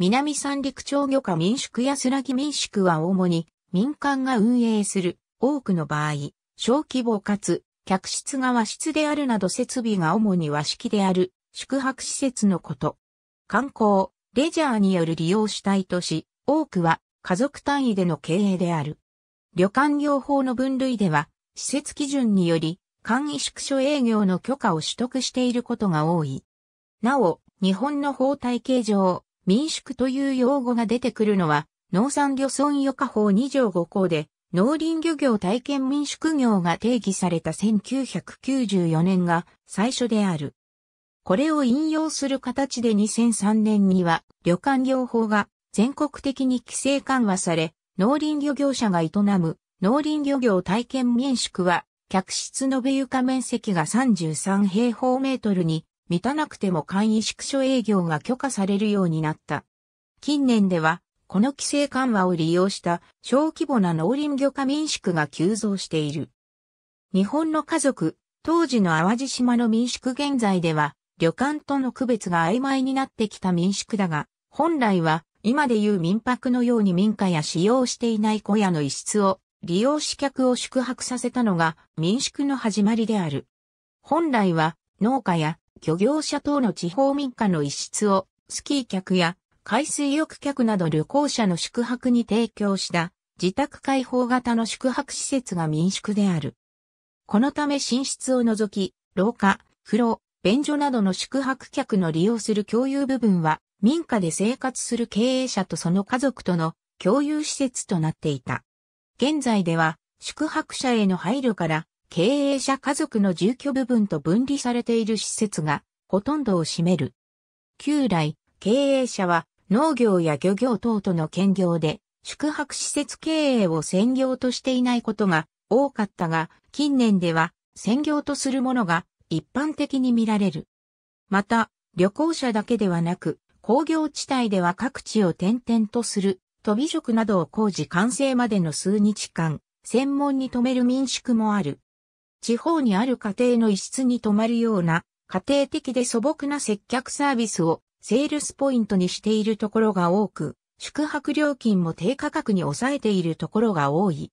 南三陸町漁家民宿やスらぎ民宿は主に民間が運営する多くの場合、小規模かつ客室が和室であるなど設備が主に和式である宿泊施設のこと。観光、レジャーによる利用主体とし、多くは家族単位での経営である。旅館業法の分類では、施設基準により、簡易宿所営業の許可を取得していることが多い。なお、日本の法体系上、民宿という用語が出てくるのは、農産漁村余科法2条5項で、農林漁業体験民宿業が定義された1994年が最初である。これを引用する形で2003年には旅館業法が全国的に規制緩和され、農林漁業者が営む農林漁業体験民宿は客室延べ床面積が33平方メートルに満たなくても簡易宿所営業が許可されるようになった。近年では、この規制緩和を利用した小規模な農林漁家民宿が急増している。日本の家族、当時の淡路島の民宿現在では、旅館との区別が曖昧になってきた民宿だが、本来は今でいう民泊のように民家や使用していない小屋の一室を利用し客を宿泊させたのが民宿の始まりである。本来は農家や漁業者等の地方民家の一室をスキー客や海水浴客など旅行者の宿泊に提供した自宅開放型の宿泊施設が民宿である。このため寝室を除き、廊下、風呂、便所などの宿泊客の利用する共有部分は民家で生活する経営者とその家族との共有施設となっていた。現在では宿泊者への配慮から経営者家族の住居部分と分離されている施設がほとんどを占める。旧来、経営者は農業や漁業等との兼業で宿泊施設経営を専業としていないことが多かったが、近年では専業とするものが一般的に見られる。また、旅行者だけではなく、工業地帯では各地を転々とする、飛び職などを工事完成までの数日間、専門に止める民宿もある。地方にある家庭の一室に泊まるような、家庭的で素朴な接客サービスをセールスポイントにしているところが多く、宿泊料金も低価格に抑えているところが多い。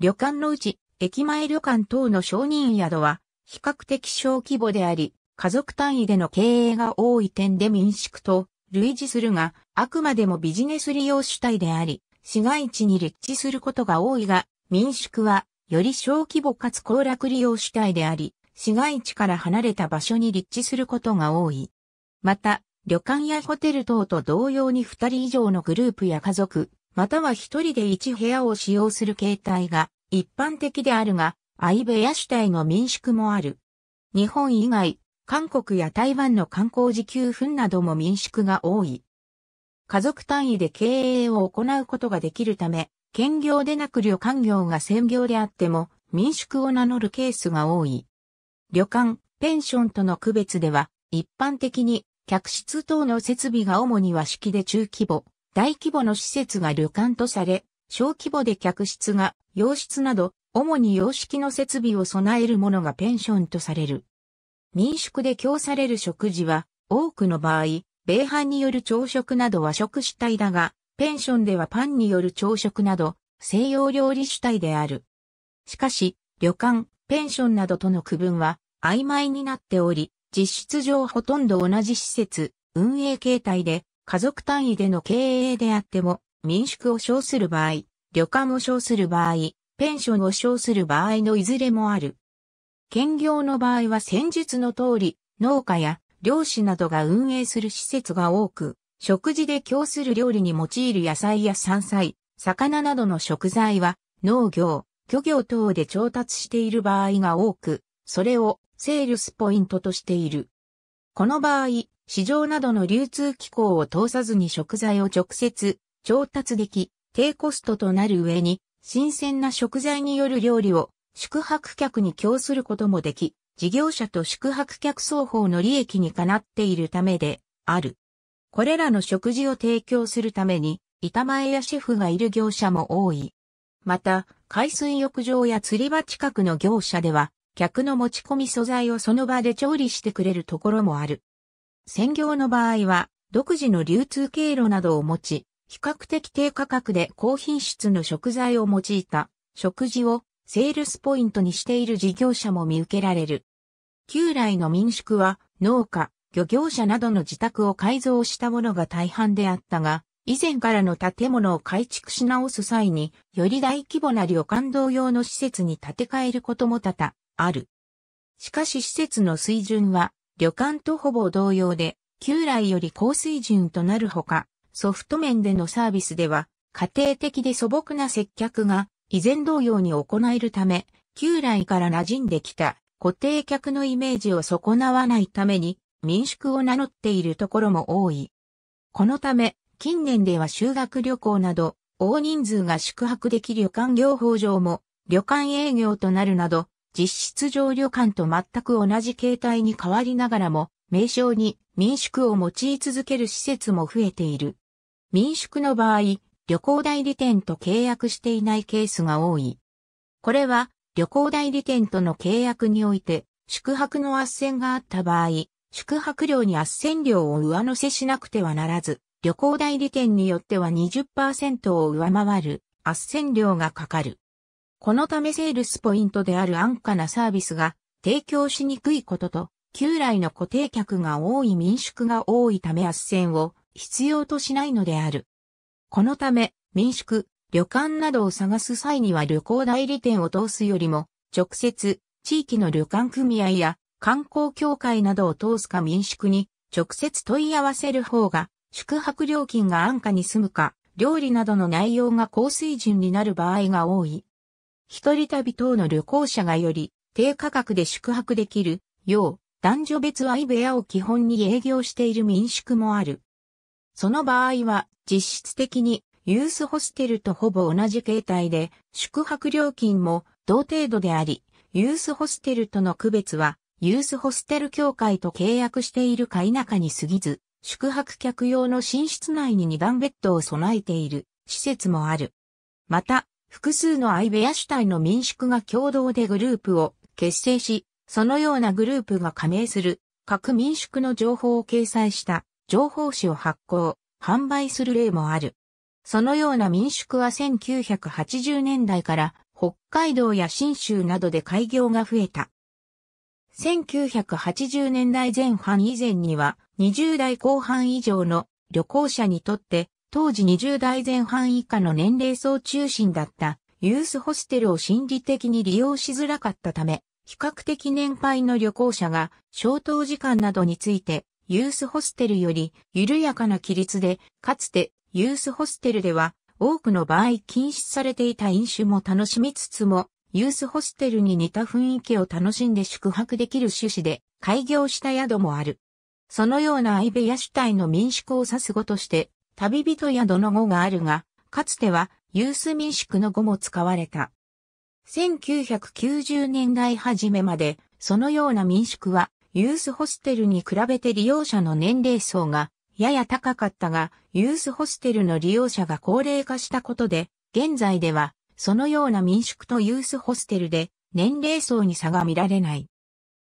旅館のうち、駅前旅館等の承認宿は、比較的小規模であり、家族単位での経営が多い点で民宿と類似するが、あくまでもビジネス利用主体であり、市街地に立地することが多いが、民宿はより小規模かつ行楽利用主体であり、市街地から離れた場所に立地することが多い。また、旅館やホテル等と同様に2人以上のグループや家族、または1人で1部屋を使用する形態が一般的であるが、相部屋主体の民宿もある。日本以外、韓国や台湾の観光時給分なども民宿が多い。家族単位で経営を行うことができるため、兼業でなく旅館業が専業であっても民宿を名乗るケースが多い。旅館、ペンションとの区別では、一般的に客室等の設備が主に和式で中規模、大規模の施設が旅館とされ、小規模で客室が洋室など、主に洋式の設備を備えるものがペンションとされる。民宿で供される食事は、多くの場合、米飯による朝食など和食主体だが、ペンションではパンによる朝食など、西洋料理主体である。しかし、旅館、ペンションなどとの区分は曖昧になっており、実質上ほとんど同じ施設、運営形態で、家族単位での経営であっても、民宿を称する場合、旅館を称する場合、ペンションを称する場合のいずれもある。兼業の場合は先述の通り、農家や漁師などが運営する施設が多く、食事で供する料理に用いる野菜や山菜、魚などの食材は農業、漁業等で調達している場合が多く、それをセールスポイントとしている。この場合、市場などの流通機構を通さずに食材を直接調達でき、低コストとなる上に、新鮮な食材による料理を宿泊客に供することもでき、事業者と宿泊客双方の利益にかなっているためである。これらの食事を提供するために、板前やシェフがいる業者も多い。また、海水浴場や釣り場近くの業者では、客の持ち込み素材をその場で調理してくれるところもある。専業の場合は、独自の流通経路などを持ち、比較的低価格で高品質の食材を用いた食事をセールスポイントにしている事業者も見受けられる。旧来の民宿は農家、漁業者などの自宅を改造したものが大半であったが、以前からの建物を改築し直す際に、より大規模な旅館同様の施設に建て替えることも多々ある。しかし施設の水準は、旅館とほぼ同様で、旧来より高水準となるほか、ソフト面でのサービスでは、家庭的で素朴な接客が、以前同様に行えるため、旧来から馴染んできた固定客のイメージを損なわないために、民宿を名乗っているところも多い。このため、近年では修学旅行など、大人数が宿泊できる旅館業法上も、旅館営業となるなど、実質上旅館と全く同じ形態に変わりながらも、名称に民宿を用い続ける施設も増えている。民宿の場合、旅行代理店と契約していないケースが多い。これは、旅行代理店との契約において、宿泊の斡旋があった場合、宿泊料に圧旋料を上乗せしなくてはならず、旅行代理店によっては20%を上回る圧旋料がかかる。このためセールスポイントである安価なサービスが提供しにくいことと、旧来の固定客が多い民宿が多いため圧旋を必要としないのである。このため、民宿、旅館などを探す際には旅行代理店を通すよりも、直接、地域の旅館組合や観光協会などを通すか民宿に直接問い合わせる方が、宿泊料金が安価に済むか、料理などの内容が高水準になる場合が多い。一人旅等の旅行者がより低価格で宿泊できるよう、男女別イ部屋を基本に営業している民宿もある。その場合は実質的にユースホステルとほぼ同じ形態で宿泊料金も同程度であり、ユースホステルとの区別はユースホステル協会と契約しているか否かに過ぎず、宿泊客用の寝室内に2番ベッドを備えている施設もある。また、複数の相部屋主体の民宿が共同でグループを結成し、そのようなグループが加盟する各民宿の情報を掲載した情報誌を発行、販売する例もある。そのような民宿は1980年代から北海道や新州などで開業が増えた。1980年代前半以前には20代後半以上の旅行者にとって当時20代前半以下の年齢層中心だったユースホステルを心理的に利用しづらかったため比較的年配の旅行者が消灯時間などについてユースホステルより緩やかな規律でかつてユースホステルでは多くの場合禁止されていた飲酒も楽しみつつもユースホステルに似た雰囲気を楽しんで宿泊できる趣旨で開業した宿もある。そのような相部屋主体の民宿を指す語として、旅人宿の語があるが、かつてはユース民宿の語も使われた。1990年代初めまで、そのような民宿は、ユースホステルに比べて利用者の年齢層がやや高かったが、ユースホステルの利用者が高齢化したことで、現在ではそのような民宿とユースホステルで年齢層に差が見られない。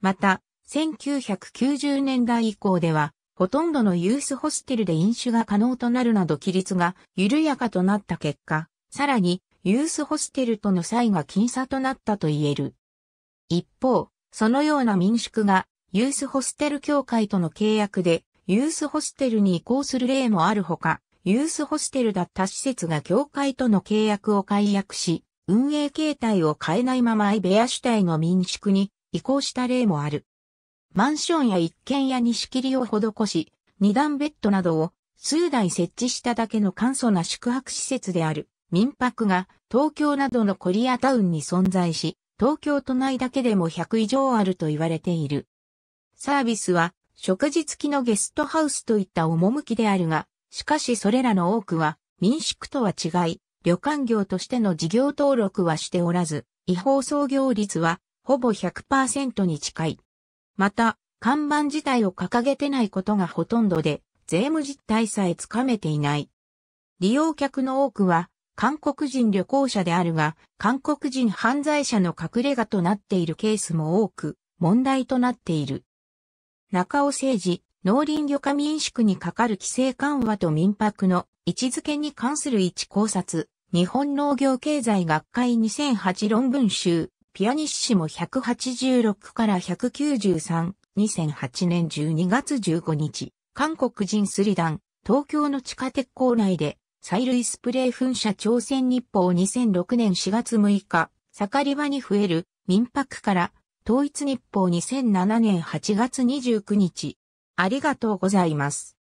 また、1990年代以降では、ほとんどのユースホステルで飲酒が可能となるなど規律が緩やかとなった結果、さらにユースホステルとの差異が僅差となったと言える。一方、そのような民宿がユースホステル協会との契約でユースホステルに移行する例もあるほか、ユースホステルだった施設が協会との契約を解約し、運営形態を変えないままイベア主体の民宿に移行した例もある。マンションや一軒家に仕切りを施し、二段ベッドなどを数台設置しただけの簡素な宿泊施設である民泊が東京などのコリアタウンに存在し、東京都内だけでも100以上あると言われている。サービスは食事付きのゲストハウスといった趣であるが、しかしそれらの多くは民宿とは違い、旅館業としての事業登録はしておらず、違法操業率はほぼ100%に近い。また、看板自体を掲げてないことがほとんどで、税務実態さえつかめていない。利用客の多くは、韓国人旅行者であるが、韓国人犯罪者の隠れ家となっているケースも多く、問題となっている。中尾誠治。農林漁家民宿にかかる規制緩和と民泊の位置づけに関する一考察、日本農業経済学会2008論文集、ピアニッシモ186から193、2008年12月15日、韓国人スリダン、東京の地下鉄構内で、催涙スプレー噴射朝鮮日報2006年4月6日、盛り場に増える民泊から、統一日報2007年8月29日、ありがとうございます。